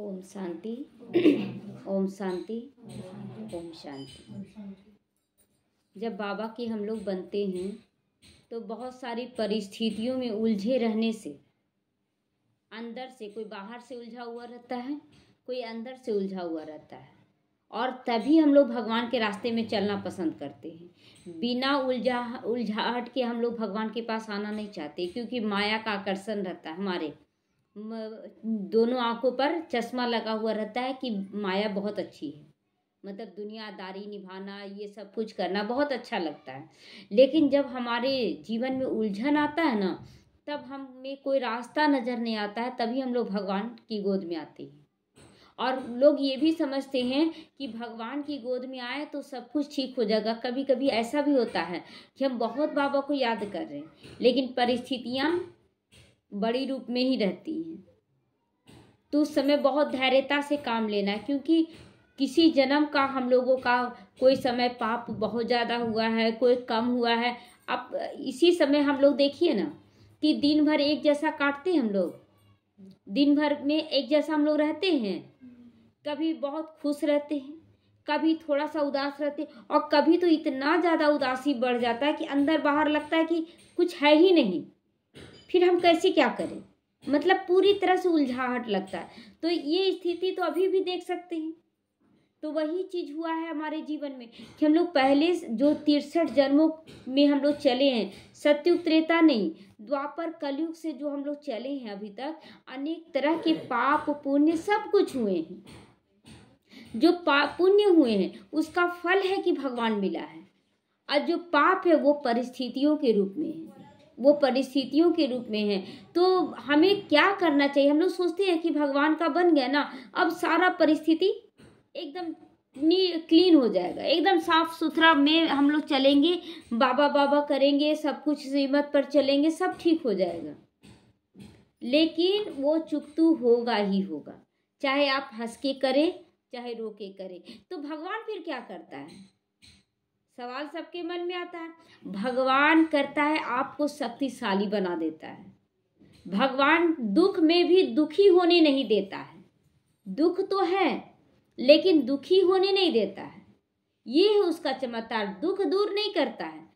ओम शांति ओम शांति ओम शांति जब बाबा के हम लोग बनते हैं तो बहुत सारी परिस्थितियों में उलझे रहने से अंदर से कोई बाहर से उलझा हुआ रहता है कोई अंदर से उलझा हुआ रहता है और तभी हम लोग भगवान के रास्ते में चलना पसंद करते हैं बिना उलझा उलझाहट के हम लोग भगवान के पास आना नहीं चाहते क्योंकि माया का आकर्षण रहता है हमारे दोनों आंखों पर चश्मा लगा हुआ रहता है कि माया बहुत अच्छी है मतलब दुनियादारी निभाना ये सब कुछ करना बहुत अच्छा लगता है लेकिन जब हमारे जीवन में उलझन आता है ना तब हमें कोई रास्ता नज़र नहीं आता है तभी हम लोग भगवान की गोद में आते हैं और लोग ये भी समझते हैं कि भगवान की गोद में आए तो सब कुछ ठीक हो जाएगा कभी कभी ऐसा भी होता है कि हम बहुत बाबा को याद कर रहे हैं लेकिन परिस्थितियाँ बड़ी रूप में ही रहती हैं तो उस समय बहुत धैर्यता से काम लेना है क्योंकि किसी जन्म का हम लोगों का कोई समय पाप बहुत ज़्यादा हुआ है कोई कम हुआ है अब इसी समय हम लोग देखिए ना कि दिन भर एक जैसा काटते हैं हम लोग दिन भर में एक जैसा हम लोग रहते हैं कभी बहुत खुश रहते हैं कभी थोड़ा सा उदास रहते और कभी तो इतना ज़्यादा उदासी बढ़ जाता है कि अंदर बाहर लगता है कि कुछ है ही नहीं फिर हम कैसे क्या करें मतलब पूरी तरह से उलझाहट लगता है तो ये स्थिति तो अभी भी देख सकते हैं तो वही चीज़ हुआ है हमारे जीवन में कि हम लोग पहले जो तिरसठ जन्मों में हम लोग चले हैं सत्युग त्रेता नहीं द्वापर कलयुग से जो हम लोग चले हैं अभी तक अनेक तरह के पाप पुण्य सब कुछ हुए हैं जो पाप पुण्य हुए हैं उसका फल है कि भगवान मिला है और जो पाप है वो परिस्थितियों के रूप में है वो परिस्थितियों के रूप में है तो हमें क्या करना चाहिए हम लोग सोचते हैं कि भगवान का बन गया ना अब सारा परिस्थिति एकदम क्लीन हो जाएगा एकदम साफ सुथरा में हम लोग चलेंगे बाबा बाबा करेंगे सब कुछ कीमत पर चलेंगे सब ठीक हो जाएगा लेकिन वो चुकतू होगा ही होगा चाहे आप हंस के करें चाहे रो के करें तो भगवान फिर क्या करता है सवाल सबके मन में आता है भगवान करता है आपको शक्तिशाली बना देता है भगवान दुख में भी दुखी होने नहीं देता है दुख तो है लेकिन दुखी होने नहीं देता है ये है उसका चमत्कार दुख दूर नहीं करता है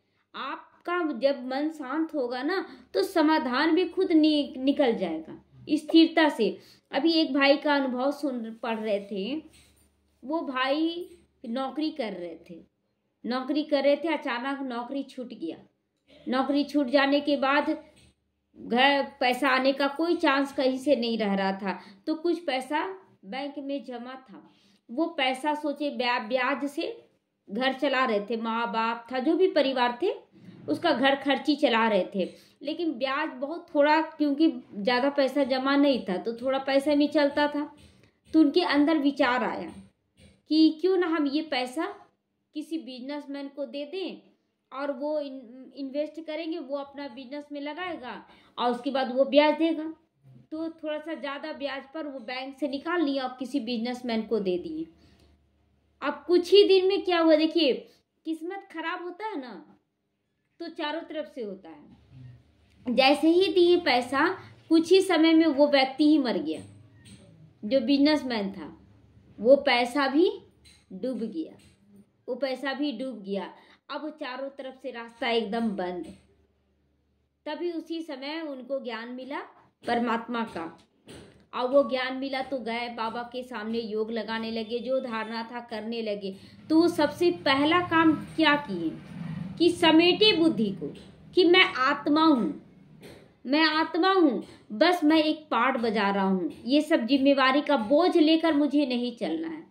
आपका जब मन शांत होगा ना तो समाधान भी खुद नि, निकल जाएगा स्थिरता से अभी एक भाई का अनुभव सुन पढ़ रहे थे वो भाई नौकरी कर रहे थे नौकरी कर रहे थे अचानक नौकरी छूट गया नौकरी छूट जाने के बाद घर पैसा आने का कोई चांस कहीं से नहीं रह रहा था तो कुछ पैसा बैंक में जमा था वो पैसा सोचे ब्याज से घर चला रहे थे माँ बाप था जो भी परिवार थे उसका घर खर्ची चला रहे थे लेकिन ब्याज बहुत थोड़ा क्योंकि ज़्यादा पैसा जमा नहीं था तो थोड़ा पैसा भी चलता था तो उनके अंदर विचार आया कि क्यों ना हम ये पैसा किसी बिजनेसमैन को दे दें और वो इन, इन्वेस्ट करेंगे वो अपना बिजनेस में लगाएगा और उसके बाद वो ब्याज देगा तो थोड़ा सा ज़्यादा ब्याज पर वो बैंक से निकाल लिया और किसी बिजनेसमैन को दे दिए अब कुछ ही दिन में क्या हुआ देखिए किस्मत खराब होता है ना तो चारों तरफ से होता है जैसे ही दिए पैसा कुछ ही समय में वो व्यक्ति ही मर गया जो बिजनेसमैन था वो पैसा भी डूब गया वो पैसा भी डूब गया अब चारों तरफ से रास्ता एकदम बंद तभी उसी समय उनको ज्ञान मिला परमात्मा का और वो ज्ञान मिला तो गए बाबा के सामने योग लगाने लगे जो धारणा था करने लगे तो सबसे पहला काम क्या किए कि समेटे बुद्धि को कि मैं आत्मा हूँ मैं आत्मा हूँ बस मैं एक पार्ट बजा रहा हूँ ये सब जिम्मेवारी का बोझ लेकर मुझे नहीं चलना है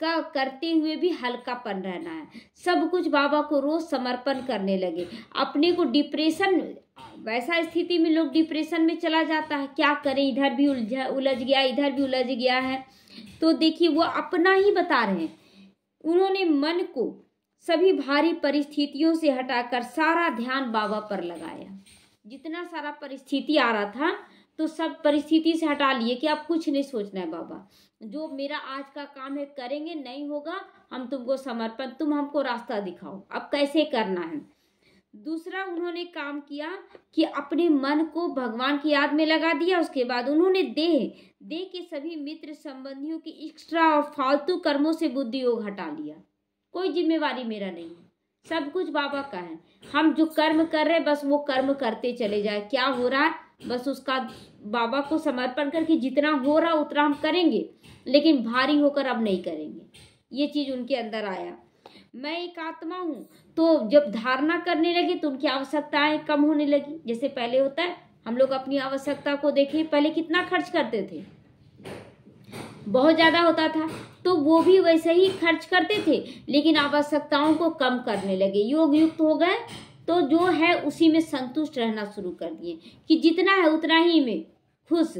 का करते हुए भी हल्कापन रहना है सब कुछ बाबा को रोज समर्पण करने लगे अपने को डिप्रेशन वैसा स्थिति में लोग डिप्रेशन में चला जाता है क्या करें इधर भी उलझ उलझ गया इधर भी उलझ गया है तो देखिए वो अपना ही बता रहे हैं उन्होंने मन को सभी भारी परिस्थितियों से हटाकर सारा ध्यान बाबा पर लगाया जितना सारा परिस्थिति आ रहा था तो सब परिस्थिति से हटा लिए कि अब कुछ नहीं सोचना है बाबा जो मेरा आज का काम है करेंगे नहीं होगा हम तुमको समर्पण तुम हमको रास्ता दिखाओ अब कैसे करना है दूसरा उन्होंने काम किया कि अपने मन को भगवान की याद में लगा दिया उसके बाद उन्होंने देह देह के सभी मित्र संबंधियों के एक्स्ट्रा और फालतू कर्मों से बुद्धि योग हटा लिया कोई जिम्मेवारी मेरा नहीं है सब कुछ बाबा का है हम जो कर्म कर रहे हैं बस वो कर्म करते चले जाए क्या हो रहा है बस उसका बाबा को समर्पण करके जितना हो रहा उतना हम करेंगे लेकिन भारी होकर अब नहीं करेंगे ये चीज़ उनके अंदर आया मैं एक आत्मा हूँ तो जब धारणा करने लगे तो उनकी आवश्यकताएं कम होने लगी जैसे पहले होता है हम लोग अपनी आवश्यकता को देखें पहले कितना खर्च करते थे बहुत ज़्यादा होता था तो वो भी वैसे ही खर्च करते थे लेकिन आवश्यकताओं को कम करने लगे योग युक्त हो गए तो जो है उसी में संतुष्ट रहना शुरू कर दिए कि जितना है उतना ही में खुश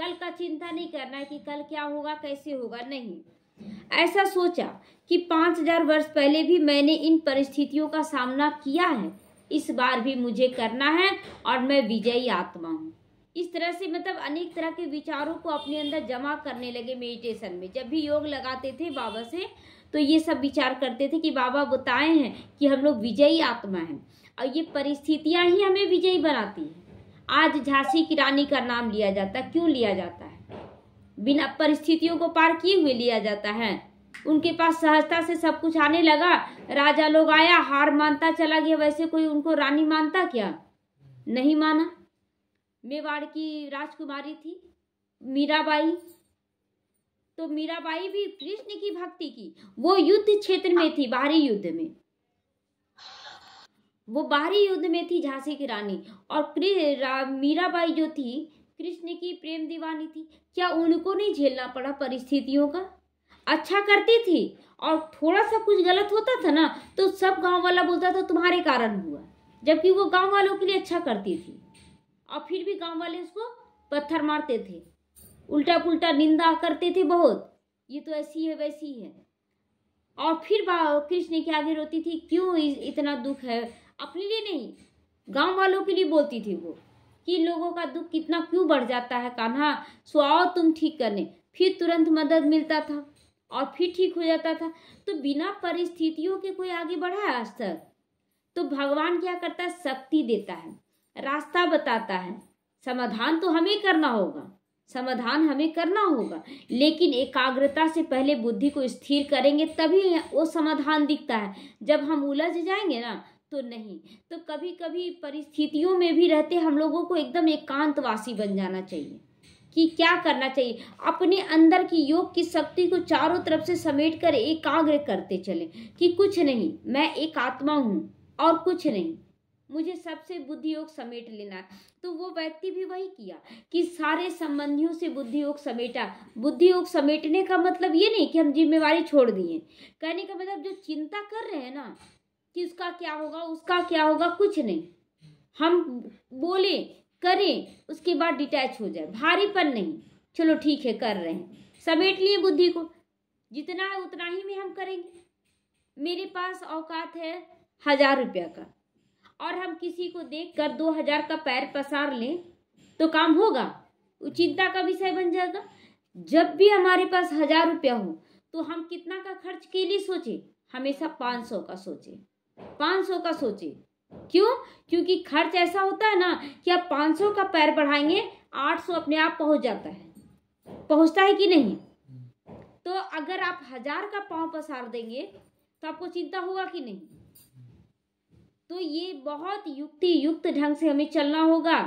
कल का चिंता नहीं करना है कि कल क्या होगा कैसे होगा नहीं ऐसा सोचा कि पाँच हजार वर्ष पहले भी मैंने इन परिस्थितियों का सामना किया है इस बार भी मुझे करना है और मैं विजयी आत्मा हूँ इस तरह से मतलब अनेक तरह के विचारों को अपने अंदर जमा करने लगे मेडिटेशन में जब भी योग लगाते थे बाबा से तो ये सब विचार करते थे कि बाबा बताए हैं कि हम लोग विजयी आत्मा हैं और ये परिस्थितियाँ ही हमें विजयी बनाती हैं आज झांसी की रानी का नाम लिया जाता है क्यों लिया जाता है बिना परिस्थितियों को पार किए हुए लिया जाता है उनके पास सहजता से सब कुछ आने लगा राजा लोग आया हार मानता चला गया वैसे कोई उनको रानी मानता क्या नहीं माना मेवाड़ की राजकुमारी थी मीराबाई तो मीराबाई भी कृष्ण की भक्ति की वो युद्ध क्षेत्र में थी बाहरी युद्ध में वो बाहरी युद्ध में थी झांसी की रानी और मीराबाई जो थी कृष्ण की प्रेम दीवानी थी क्या उनको नहीं झेलना पड़ा परिस्थितियों का अच्छा करती थी और थोड़ा सा कुछ गलत होता था ना तो सब गांव वाला बोलता था तुम्हारे कारण हुआ जबकि वो गांव वालों के लिए अच्छा करती थी और फिर भी गांव वाले उसको पत्थर मारते थे उल्टा पुल्टा निंदा करते थे बहुत ये तो ऐसी है वैसी है और फिर कृष्ण के आगे रोती थी क्यों इतना दुख है अपने लिए नहीं गांव वालों के लिए बोलती थी वो कि लोगों का दुख कितना क्यों बढ़ जाता है कान्हा सो आओ तुम ठीक करने फिर तुरंत मदद मिलता था और फिर ठीक हो जाता था तो बिना परिस्थितियों के कोई आगे बढ़ा आज तक तो भगवान क्या करता है शक्ति देता है रास्ता बताता है समाधान तो हमें करना होगा समाधान हमें करना होगा लेकिन एकाग्रता से पहले बुद्धि को स्थिर करेंगे तभी वो समाधान दिखता है जब हम उलझ जाएंगे ना तो नहीं तो कभी कभी परिस्थितियों में भी रहते हम लोगों को एकदम एकांतवासी बन जाना चाहिए कि क्या करना चाहिए अपने अंदर की योग की शक्ति को चारों तरफ से समेट कर एकाग्र करते चले कि कुछ नहीं मैं एक आत्मा हूँ और कुछ नहीं मुझे सबसे बुद्धि योग समेट लेना है तो वो व्यक्ति भी वही किया कि सारे संबंधियों से बुद्धि योग समेटा बुद्धि योग समेटने का मतलब ये नहीं कि हम जिम्मेवारी छोड़ दिए कहने का मतलब जो चिंता कर रहे हैं ना कि उसका क्या होगा उसका क्या होगा कुछ नहीं हम बोले करें उसके बाद डिटैच हो जाए भारीपन नहीं चलो ठीक है कर रहे हैं समेट लिए बुद्धि को जितना है उतना ही में हम करेंगे मेरे पास औकात है हजार रुपया का और हम किसी को देख कर दो हजार का पैर पसार लें तो काम होगा चिंता का विषय बन जाएगा जब भी हमारे पास हजार रुपया हो तो हम कितना का खर्च के लिए सोचे हमेशा पाँच सौ का सोचे पाँच सौ का सोचे क्यों क्योंकि खर्च ऐसा होता है ना कि आप पाँच सौ का पैर बढ़ाएंगे आठ सौ अपने आप पहुंच जाता है पहुंचता है कि नहीं तो अगर आप हजार का पाँव पसार देंगे तो आपको चिंता होगा कि नहीं तो ये बहुत युक्ति युक्त ढंग से हमें चलना होगा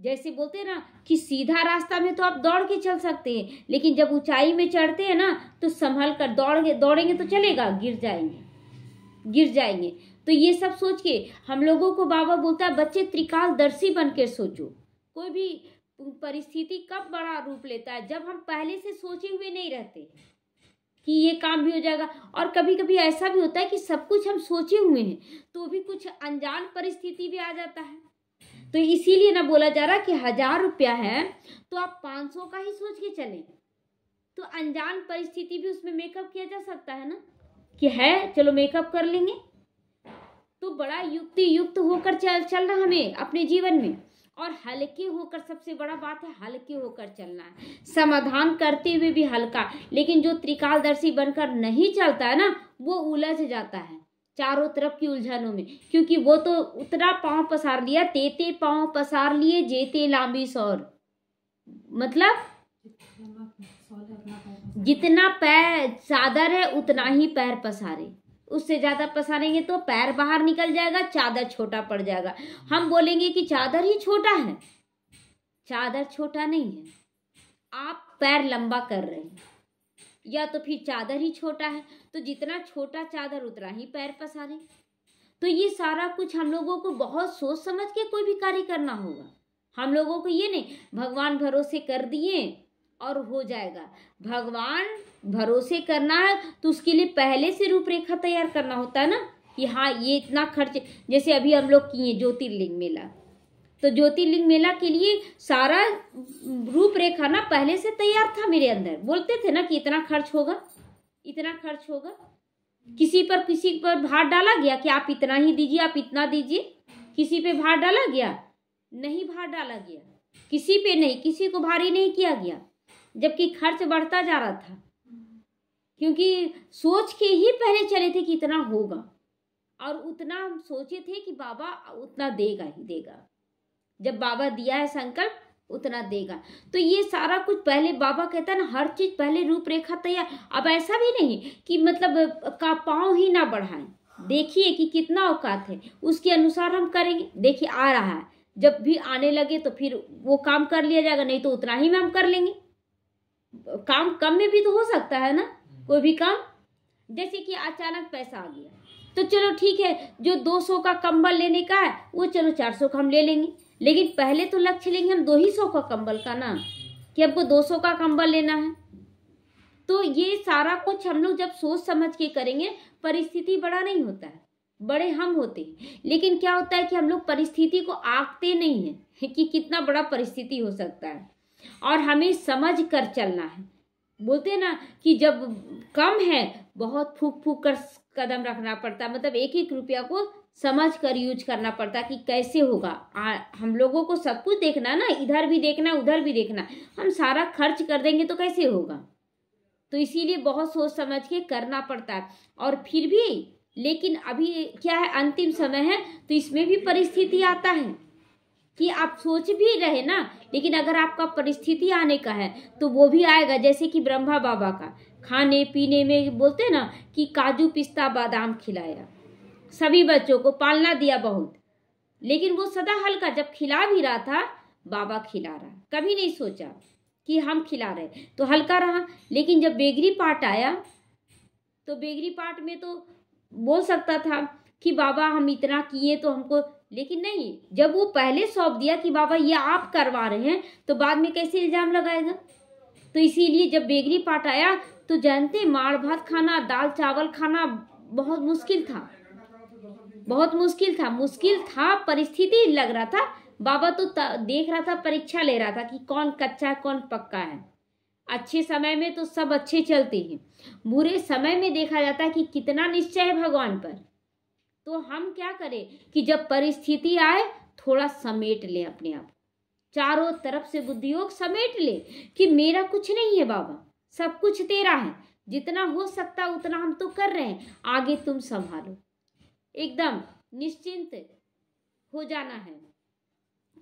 जैसे बोलते हैं ना कि सीधा रास्ता में तो आप दौड़ के चल सकते हैं लेकिन जब ऊंचाई में चढ़ते हैं ना तो संभल कर दौड़ दौड़ेंगे तो चलेगा गिर जाएंगे गिर जाएंगे तो ये सब सोच के हम लोगों को बाबा बोलता है बच्चे त्रिकालदर्शी बन के सोचो कोई भी परिस्थिति कब बड़ा रूप लेता है जब हम पहले से सोचे हुए नहीं रहते कि ये काम भी हो जाएगा और कभी कभी ऐसा भी होता है कि सब कुछ हम सोचे हुए हैं तो भी कुछ अनजान परिस्थिति भी आ जाता है तो इसीलिए ना बोला जा रहा कि हज़ार रुपया है तो आप पाँच सौ का ही सोच के चलें तो अनजान परिस्थिति भी उसमें मेकअप किया जा सकता है ना कि है चलो मेकअप कर लेंगे तो बड़ा युक्ति युक्त होकर चल चलना हमें अपने जीवन में और हल्के होकर सबसे बड़ा बात है हल्के होकर चलना है समाधान करते हुए भी हल्का लेकिन जो त्रिकालदर्शी बनकर नहीं चलता है ना वो उलझ जाता है चारों तरफ की उलझनों में क्योंकि वो तो उतना पाँव पसार लिया तेते पाँव पसार लिए जेते लांबी सौर मतलब जितना पैर चादर है उतना ही पैर पसारे उससे ज़्यादा पसारेंगे तो पैर बाहर निकल जाएगा चादर छोटा पड़ जाएगा हम बोलेंगे कि चादर ही छोटा है चादर छोटा नहीं है आप पैर लंबा कर रहे हैं या तो फिर चादर ही छोटा है तो जितना छोटा चादर उतना ही पैर पसारें तो ये सारा कुछ हम लोगों को बहुत सोच समझ के कोई भी कार्य करना होगा हम लोगों को ये नहीं भगवान भरोसे कर दिए और हो जाएगा भगवान भरोसे करना है तो उसके लिए पहले से रूपरेखा तैयार करना होता है ना कि हाँ ये इतना खर्च जैसे अभी हम लोग किए ज्योतिर्लिंग मेला तो ज्योतिर्लिंग मेला के लिए सारा रूपरेखा ना पहले से तैयार था मेरे अंदर बोलते थे ना कि इतना खर्च होगा इतना खर्च होगा किसी पर किसी पर भार डाला गया कि आप इतना ही दीजिए आप इतना दीजिए किसी पे भार डाला गया नहीं भार डाला गया किसी पे नहीं किसी को भारी नहीं किया गया जबकि खर्च बढ़ता जा रहा था क्योंकि सोच के ही पहले चले थे कि इतना होगा और उतना हम सोचे थे कि बाबा उतना देगा ही देगा जब बाबा दिया है संकल्प उतना देगा तो ये सारा कुछ पहले बाबा कहता है ना हर चीज पहले रूपरेखा तैयार अब ऐसा भी नहीं कि मतलब का पाँव ही ना बढ़ाएं देखिए कि कितना औकात है उसके अनुसार हम करेंगे देखिए आ रहा है जब भी आने लगे तो फिर वो काम कर लिया जाएगा नहीं तो उतना ही में हम कर लेंगे काम कम में भी तो हो सकता है ना कोई भी काम जैसे कि अचानक पैसा आ गया तो चलो ठीक है जो 200 का कंबल लेने का है वो चलो 400 का हम ले लेंगे लेकिन पहले तो लक्ष्य लेंगे हम दो ही सौ का कंबल का ना कि हमको 200 का कंबल लेना है तो ये सारा कुछ हम लोग जब सोच समझ के करेंगे परिस्थिति बड़ा नहीं होता है बड़े हम होते लेकिन क्या होता है कि हम लोग परिस्थिति को आंकते नहीं है कि कितना बड़ा परिस्थिति हो सकता है और हमें समझ कर चलना है बोलते हैं ना कि जब कम है बहुत फूक फूक कर कदम रखना पड़ता मतलब एक एक रुपया को समझ कर यूज करना पड़ता कि कैसे होगा आ, हम लोगों को सब कुछ देखना ना इधर भी देखना उधर भी देखना हम सारा खर्च कर देंगे तो कैसे होगा तो इसीलिए बहुत सोच समझ के करना पड़ता है और फिर भी लेकिन अभी क्या है अंतिम समय है तो इसमें भी परिस्थिति आता है कि आप सोच भी रहे ना लेकिन अगर आपका परिस्थिति आने का है तो वो भी आएगा जैसे कि ब्रह्मा बाबा का खाने पीने में बोलते ना कि काजू पिस्ता बादाम खिलाया सभी बच्चों को पालना दिया बहुत लेकिन वो सदा हल्का जब खिला भी रहा था बाबा खिला रहा कभी नहीं सोचा कि हम खिला रहे तो हल्का रहा लेकिन जब बेगरी पार्ट आया तो बेगरी पार्ट में तो बोल सकता था कि बाबा हम इतना किए तो हमको लेकिन नहीं जब वो पहले सौंप दिया कि बाबा ये आप करवा रहे हैं तो बाद में कैसे इल्ज़ाम लगाएगा तो इसीलिए जब बेगरी पाट आया तो जानते माड़ भात खाना दाल चावल खाना बहुत मुश्किल था बहुत मुश्किल था मुश्किल था परिस्थिति लग रहा था बाबा तो देख रहा था परीक्षा ले रहा था कि कौन कच्चा है कौन पक्का है अच्छे समय में तो सब अच्छे चलते हैं बुरे समय में देखा जाता है कि कितना निश्चय है भगवान पर तो हम क्या करें कि जब परिस्थिति आए थोड़ा समेट लें अपने आप चारों तरफ से बुद्धि योग समेट ले कि मेरा कुछ नहीं है बाबा सब कुछ तेरा है जितना हो सकता उतना हम तो कर रहे हैं आगे तुम संभालो एकदम निश्चिंत हो जाना है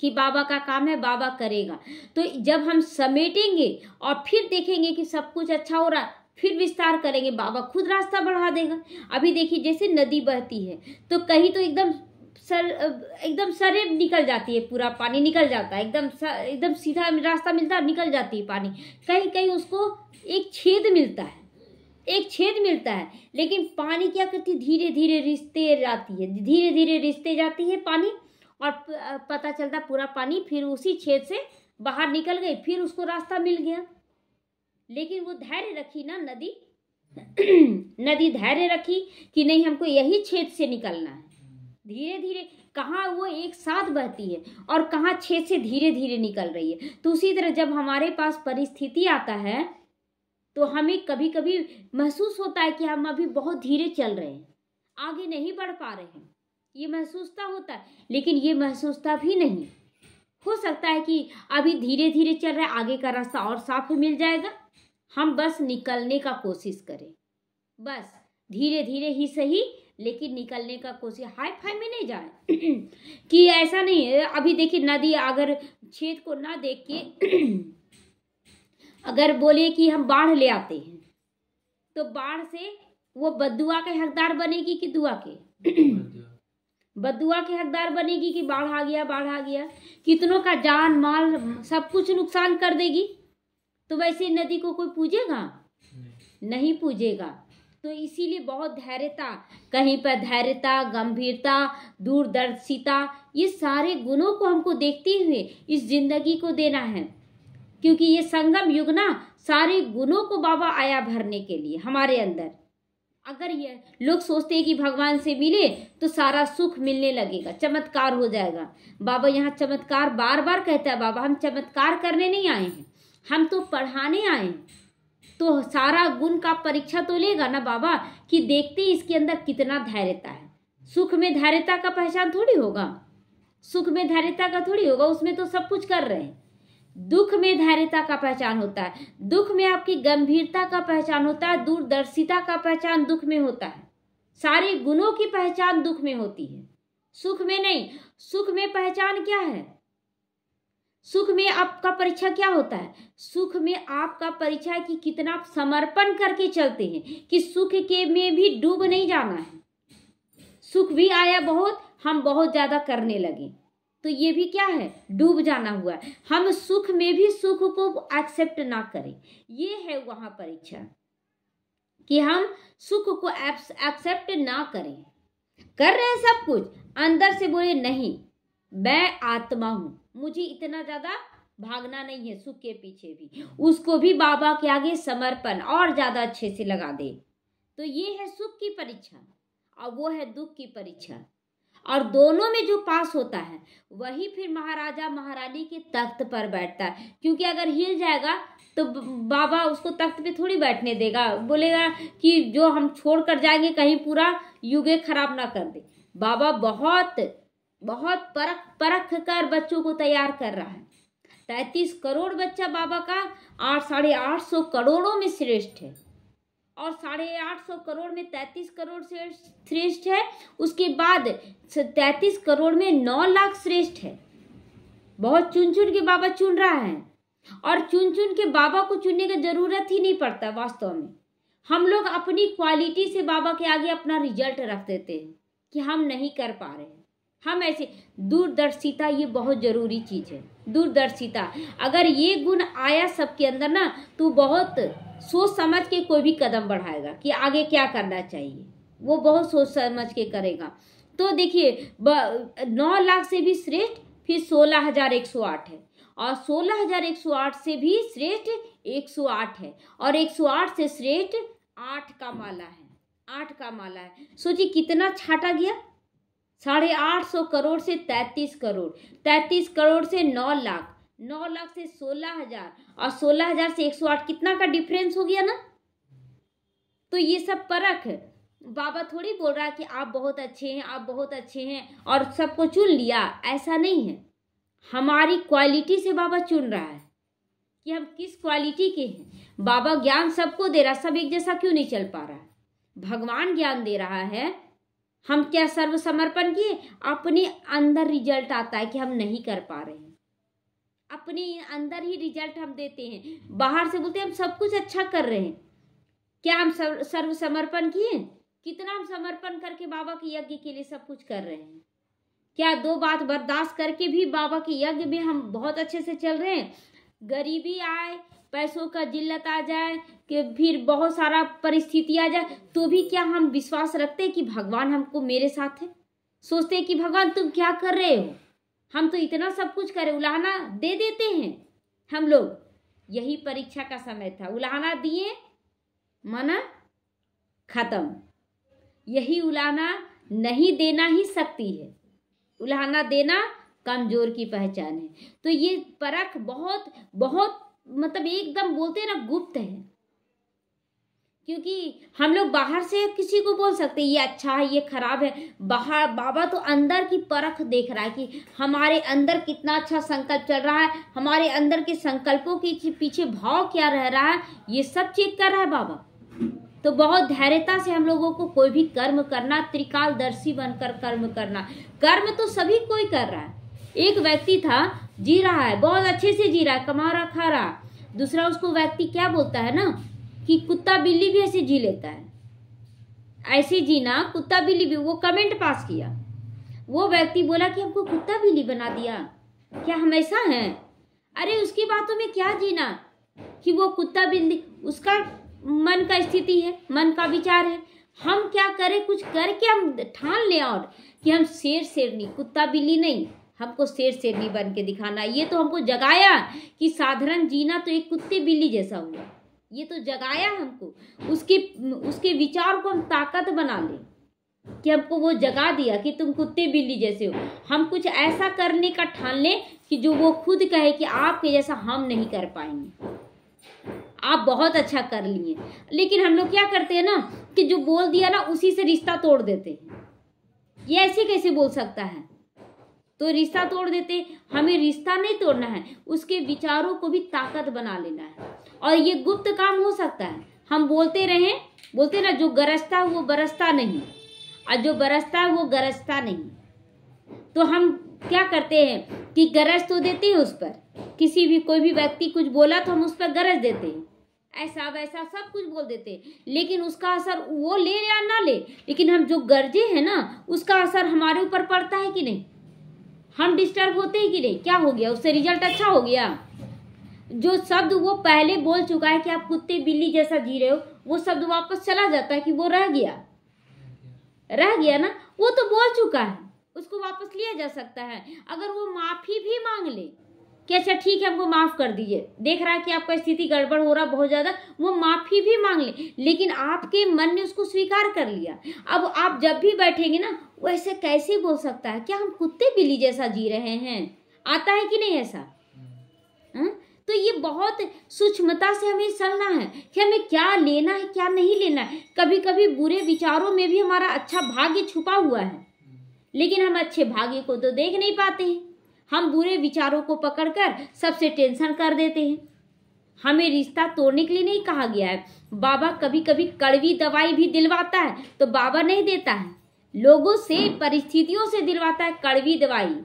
कि बाबा का काम है बाबा करेगा तो जब हम समेटेंगे और फिर देखेंगे कि सब कुछ अच्छा हो रहा फिर विस्तार करेंगे बाबा खुद रास्ता बढ़ा देगा अभी देखिए जैसे नदी बहती है तो कहीं तो एकदम सर एकदम सरे निकल जाती है पूरा पानी निकल जाता है एकदम एकदम सीधा रास्ता मिलता है निकल जाती है पानी कहीं कहीं उसको एक छेद मिलता है एक छेद मिलता है लेकिन पानी क्या करती है धीरे धीरे रिश्ते जाती है धीरे धीरे रिश्ते जाती है पानी और पता चलता पूरा पानी फिर उसी छेद से बाहर निकल गई फिर उसको रास्ता मिल गया लेकिन वो धैर्य रखी ना नदी नदी धैर्य रखी कि नहीं हमको यही छेद से निकलना है धीरे धीरे कहाँ वो एक साथ बहती है और कहाँ छेद से धीरे धीरे निकल रही है तो उसी तरह जब हमारे पास परिस्थिति आता है तो हमें कभी कभी महसूस होता है कि हम अभी बहुत धीरे चल रहे हैं आगे नहीं बढ़ पा रहे हैं ये महसूसता होता है लेकिन ये महसूसता भी नहीं हो सकता है कि अभी धीरे धीरे चल रहा है आगे का रास्ता और साफ मिल जाएगा हम बस निकलने का कोशिश करें बस धीरे धीरे ही सही लेकिन निकलने का कोशिश हाई फाई में नहीं जाए कि ऐसा नहीं है अभी देखिए नदी अगर छेद को ना देख के अगर बोले कि हम बाढ़ ले आते हैं तो बाढ़ से वो बदुआ के हकदार बनेगी कि दुआ के बदुआ के हकदार बनेगी कि बाढ़ आ गया बाढ़ आ गया कितनों का जान माल सब कुछ नुकसान कर देगी तो वैसे नदी को कोई पूजेगा नहीं, नहीं पूजेगा तो इसीलिए बहुत धैर्यता कहीं पर धैर्यता गंभीरता दूरदर्शिता ये सारे गुणों को हमको देखते हुए इस जिंदगी को देना है क्योंकि ये संगम युग ना सारे गुणों को बाबा आया भरने के लिए हमारे अंदर अगर ये लोग सोचते हैं कि भगवान से मिले तो सारा सुख मिलने लगेगा चमत्कार हो जाएगा बाबा यहाँ चमत्कार बार बार कहता है बाबा हम चमत्कार करने नहीं आए हैं हम तो पढ़ाने आए तो सारा गुण का परीक्षा तो लेगा ना बाबा कि देखते इसके अंदर कितना धैर्यता है सुख में धैर्यता का पहचान थोड़ी होगा सुख में धैर्यता का थोड़ी होगा उसमें तो सब कुछ कर रहे हैं दुख में धैर्यता का पहचान होता है दुख में आपकी गंभीरता का पहचान होता है दूरदर्शिता का पहचान दुख में होता है सारे गुणों की पहचान दुख में होती है सुख में नहीं सुख में पहचान क्या है सुख में आपका परीक्षा क्या होता है सुख में आपका परीक्षा कि कितना आप समर्पण करके चलते हैं कि सुख के में भी डूब नहीं जाना है सुख भी आया बहुत हम बहुत ज़्यादा करने लगे तो ये भी क्या है डूब जाना हुआ हम सुख में भी सुख को एक्सेप्ट ना करें ये है वहां परीक्षा कि हम सुख को एक्सेप्ट ना करें कर रहे हैं सब कुछ अंदर से बोले नहीं मैं आत्मा हूं मुझे इतना ज़्यादा भागना नहीं है सुख के पीछे भी उसको भी बाबा के आगे समर्पण और ज़्यादा अच्छे से लगा दे तो ये है सुख की परीक्षा और वो है दुख की परीक्षा और दोनों में जो पास होता है वही फिर महाराजा महारानी के तख्त पर बैठता है क्योंकि अगर हिल जाएगा तो बाबा उसको तख्त पे थोड़ी बैठने देगा बोलेगा कि जो हम छोड़ कर जाएंगे कहीं पूरा युगे खराब ना कर दे बाबा बहुत बहुत परख परख कर बच्चों को तैयार कर रहा है तैतीस करोड़ बच्चा बाबा का आठ साढ़े आठ सौ करोड़ों में श्रेष्ठ है और साढ़े आठ सौ करोड़ में तैतीस करोड़ श्रेष्ठ है उसके बाद तैतीस करोड़ में नौ लाख श्रेष्ठ है बहुत चुन चुन के बाबा चुन रहा है और चुन चुन के बाबा को चुनने की जरूरत ही नहीं पड़ता वास्तव में हम लोग अपनी क्वालिटी से बाबा के आगे अपना रिजल्ट रख देते हैं कि हम नहीं कर पा रहे हैं हम ऐसे दूरदर्शिता ये बहुत ज़रूरी चीज़ है दूरदर्शिता अगर ये गुण आया सबके अंदर ना तो बहुत सोच समझ के कोई भी कदम बढ़ाएगा कि आगे क्या करना चाहिए वो बहुत सोच समझ के करेगा तो देखिए नौ लाख से भी श्रेष्ठ फिर सोलह हजार एक सौ आठ है और सोलह हजार एक सौ आठ से भी श्रेष्ठ एक सौ आठ है और एक सौ आठ से श्रेष्ठ आठ का माला है आठ का माला है सोचिए कितना छाटा गया साढ़े आठ सौ करोड़ से तैंतीस करोड़ तैंतीस करोड़ से नौ लाख नौ लाख से सोलह हजार और सोलह हजार से एक सौ आठ कितना का डिफरेंस हो गया ना तो ये सब परख है बाबा थोड़ी बोल रहा है कि आप बहुत अच्छे हैं आप बहुत अच्छे हैं और सबको चुन लिया ऐसा नहीं है हमारी क्वालिटी से बाबा चुन रहा है कि हम किस क्वालिटी के हैं बाबा ज्ञान सबको दे रहा सब एक जैसा क्यों नहीं चल पा रहा है भगवान ज्ञान दे रहा है हम क्या सर्वसमर्पण किए अपने अंदर रिजल्ट आता है कि हम नहीं कर पा रहे हैं अपने अंदर ही रिजल्ट हम देते हैं बाहर से बोलते हैं हम सब कुछ अच्छा कर रहे हैं क्या हम सर्व सर्वसमर्पण किए कितना हम समर्पण करके बाबा के यज्ञ के लिए सब कुछ कर रहे हैं क्या दो बात बर्दाश्त करके भी बाबा के यज्ञ में हम बहुत अच्छे से चल रहे हैं गरीबी आए पैसों का जिल्लत आ जाए फिर बहुत सारा परिस्थिति आ जाए तो भी क्या हम विश्वास रखते हैं कि भगवान हमको मेरे साथ है सोचते हैं कि भगवान तुम क्या कर रहे हो हम तो इतना सब कुछ करें उलाहना दे देते हैं हम लोग यही परीक्षा का समय था उलाहना दिए मना खत्म यही उलाहना नहीं देना ही सकती है उलाहना देना कमजोर की पहचान है तो ये परख बहुत बहुत मतलब एकदम बोलते हैं ना गुप्त है क्योंकि हम लोग बाहर से किसी को बोल सकते हैं ये अच्छा है ये खराब है बाहर बाबा तो अंदर की परख देख रहा है कि हमारे अंदर कितना अच्छा संकल्प चल रहा है हमारे अंदर के संकल्पों के पीछे भाव क्या रह रहा है ये सब चेक कर रहा है बाबा तो बहुत धैर्यता से हम लोगों को कोई भी कर्म करना त्रिकालदर्शी बनकर कर्म करना कर्म तो सभी कोई कर रहा है एक व्यक्ति था जी रहा है बहुत अच्छे से जी रहा है कमा रहा खा रहा दूसरा उसको व्यक्ति क्या बोलता है ना कि कुत्ता बिल्ली भी ऐसे जी लेता है ऐसे जीना कुत्ता बिल्ली भी वो कमेंट पास किया वो व्यक्ति बोला कि हमको कुत्ता बिल्ली बना दिया क्या हम ऐसा हैं अरे उसकी बातों में क्या जीना कि वो कुत्ता बिल्ली उसका मन का स्थिति है मन का विचार है हम क्या करें कुछ करके हम ठान ले और कि हम शेर शेरनी कुत्ता बिल्ली नहीं हमको शेर शेरनी बन के दिखाना ये तो हमको जगाया कि साधारण जीना तो एक कुत्ते बिल्ली जैसा हुआ ये तो जगाया हमको उसके उसके विचार को हम ताकत बना लें कि हमको वो जगा दिया कि तुम कुत्ते बिल्ली जैसे हो हम कुछ ऐसा करने का ठान लें कि जो वो खुद कहे कि आपके जैसा हम नहीं कर पाएंगे आप बहुत अच्छा कर लिए लेकिन हम लोग क्या करते हैं ना कि जो बोल दिया ना उसी से रिश्ता तोड़ देते हैं ये ऐसे कैसे बोल सकता है तो रिश्ता हाँ। तोड़ देते हमें रिश्ता नहीं तोड़ना है उसके विचारों को भी ताकत बना लेना है और ये गुप्त काम हो सकता है हम बोलते रहे बोलते ना जो गरजता है वो बरसता नहीं और जो बरसता है वो गरजता नहीं तो हम क्या करते हैं कि गरज तो देते हैं उस पर किसी भी कोई भी व्यक्ति कुछ बोला तो हम उस पर गरज देते हैं ऐसा वैसा सब कुछ बोल देते लेकिन उसका असर वो ले या ना ले लेकिन हम जो गरजे हैं ना उसका असर हमारे ऊपर पड़ता है कि नहीं हम डिस्टर्ब होते ही नहीं क्या हो गया उससे रिजल्ट अच्छा हो गया जो शब्द वो पहले बोल चुका है कि आप कुत्ते बिल्ली जैसा जी रहे हो वो शब्द वापस चला जाता है कि वो रह गया रह गया ना वो तो बोल चुका है उसको वापस लिया जा सकता है अगर वो माफ़ी भी मांग ले कि अच्छा ठीक है हमको माफ़ कर दीजिए देख रहा है कि आपका स्थिति गड़बड़ हो रहा बहुत ज़्यादा वो माफ़ी भी मांग ले लेकिन आपके मन ने उसको स्वीकार कर लिया अब आप जब भी बैठेंगे ना वो ऐसे कैसे बोल सकता है क्या हम कुत्ते बिल्ली जैसा जी रहे हैं आता है कि नहीं ऐसा हुँ? तो ये बहुत सूक्ष्मता से हमें चलना है कि हमें क्या लेना है क्या नहीं लेना है कभी कभी बुरे विचारों में भी हमारा अच्छा भाग्य छुपा हुआ है लेकिन हम अच्छे भाग्य को तो देख नहीं पाते हैं हम बुरे विचारों को पकड़कर सबसे टेंशन कर देते हैं हमें रिश्ता तोड़ने के लिए नहीं कहा गया है बाबा कभी कभी कड़वी दवाई भी दिलवाता है तो बाबा नहीं देता है लोगों से परिस्थितियों से दिलवाता है कड़वी दवाई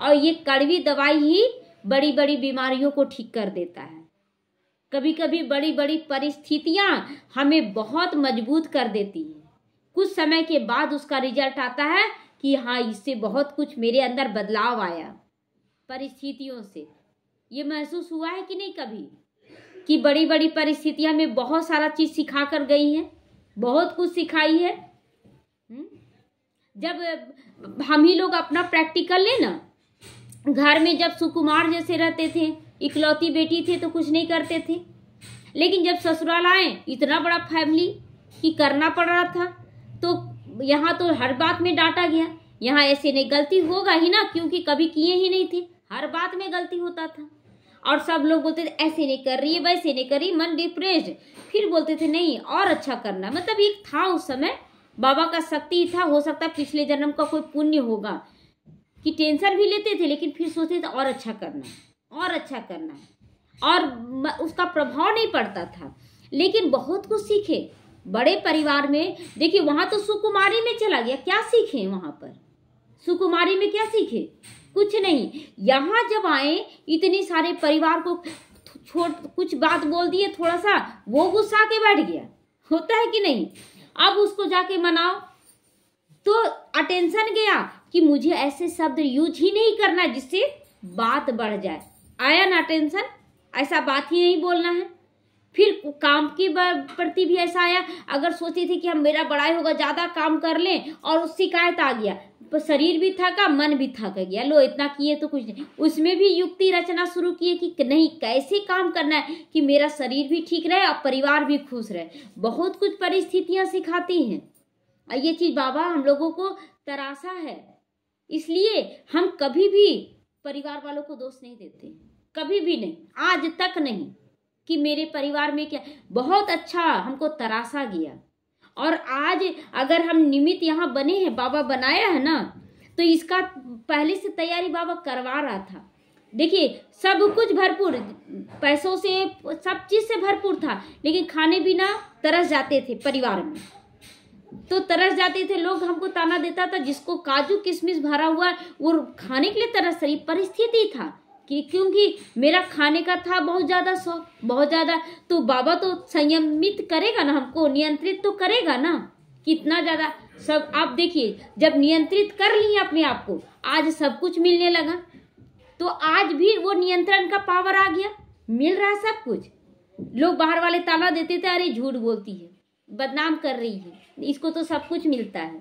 और ये कड़वी दवाई ही बड़ी बड़ी बीमारियों को ठीक कर देता है कभी कभी बड़ी बड़ी परिस्थितियाँ हमें बहुत मजबूत कर देती है कुछ समय के बाद उसका रिजल्ट आता है कि हाँ इससे बहुत कुछ मेरे अंदर बदलाव आया परिस्थितियों से ये महसूस हुआ है कि नहीं कभी कि बड़ी बड़ी परिस्थितियां में बहुत सारा चीज़ सिखा कर गई हैं बहुत कुछ सिखाई है हम्म? जब हम ही लोग अपना प्रैक्टिकल ले ना घर में जब सुकुमार जैसे रहते थे इकलौती बेटी थे तो कुछ नहीं करते थे लेकिन जब ससुराल आए इतना बड़ा फैमिली कि करना पड़ रहा था तो यहाँ तो हर बात में डांटा गया यहाँ ऐसे नहीं गलती होगा ही ना क्योंकि कभी किए ही नहीं थे हर बात में गलती होता था और सब लोग बोलते थे ऐसे नहीं कर रही है वैसे नहीं कर रही मन डिप्रेस्ड फिर बोलते थे नहीं और अच्छा करना मतलब एक था उस समय बाबा का शक्ति था हो सकता पिछले जन्म का कोई पुण्य होगा कि टेंशन भी लेते थे लेकिन फिर सोचते थे और अच्छा करना है और अच्छा करना है और उसका प्रभाव नहीं पड़ता था लेकिन बहुत कुछ सीखे बड़े परिवार में देखिए वहाँ तो सुकुमारी में चला गया क्या सीखे वहाँ पर सुकुमारी में क्या सीखे कुछ नहीं यहाँ जब आए इतने सारे परिवार को छोट कुछ बात बोल दिए थोड़ा सा वो गुस्सा के बैठ गया होता है कि नहीं अब उसको जाके मनाओ तो अटेंशन गया कि मुझे ऐसे शब्द यूज ही नहीं करना जिससे बात बढ़ जाए आया ना अटेंशन ऐसा बात ही नहीं बोलना है फिर काम के प्रति भी ऐसा आया अगर सोचती थी कि हम मेरा बड़ाई होगा ज़्यादा काम कर लें और उस शिकायत आ गया तो शरीर भी थका मन भी थक गया लो इतना किए तो कुछ नहीं उसमें भी युक्ति रचना शुरू किए कि नहीं कैसे काम करना है कि मेरा शरीर भी ठीक रहे और परिवार भी खुश रहे बहुत कुछ परिस्थितियाँ सिखाती हैं और ये चीज़ बाबा हम लोगों को तराशा है इसलिए हम कभी भी परिवार वालों को दोष नहीं देते कभी भी नहीं आज तक नहीं कि मेरे परिवार में क्या बहुत अच्छा हमको तरासा गया और आज अगर हम निमित यहाँ बने हैं बाबा बनाया है ना तो इसका पहले से तैयारी बाबा करवा रहा था देखिए सब कुछ भरपूर पैसों से सब चीज़ से भरपूर था लेकिन खाने बिना तरस जाते थे परिवार में तो तरस जाते थे लोग हमको ताना देता था जिसको काजू किशमिश भरा हुआ वो खाने के लिए तरस रही परिस्थिति था कि क्योंकि मेरा खाने का था बहुत ज़्यादा शौक बहुत ज़्यादा तो बाबा तो संयमित करेगा ना हमको नियंत्रित तो करेगा ना कितना ज़्यादा सब आप देखिए जब नियंत्रित कर लिए अपने आप को आज सब कुछ मिलने लगा तो आज भी वो नियंत्रण का पावर आ गया मिल रहा सब कुछ लोग बाहर वाले ताला देते थे अरे झूठ बोलती है बदनाम कर रही है इसको तो सब कुछ मिलता है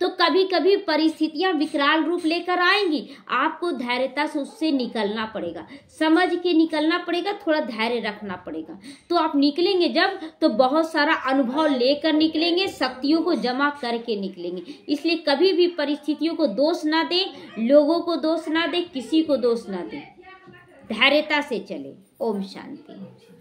तो कभी कभी परिस्थितियां विकराल रूप लेकर आएंगी आपको धैर्यता से उससे निकलना पड़ेगा समझ के निकलना पड़ेगा थोड़ा धैर्य रखना पड़ेगा तो आप निकलेंगे जब तो बहुत सारा अनुभव लेकर निकलेंगे शक्तियों को जमा करके निकलेंगे इसलिए कभी भी परिस्थितियों को दोष ना दे लोगों को दोष ना दे किसी को दोष ना दे धैर्यता से चले ओम शांति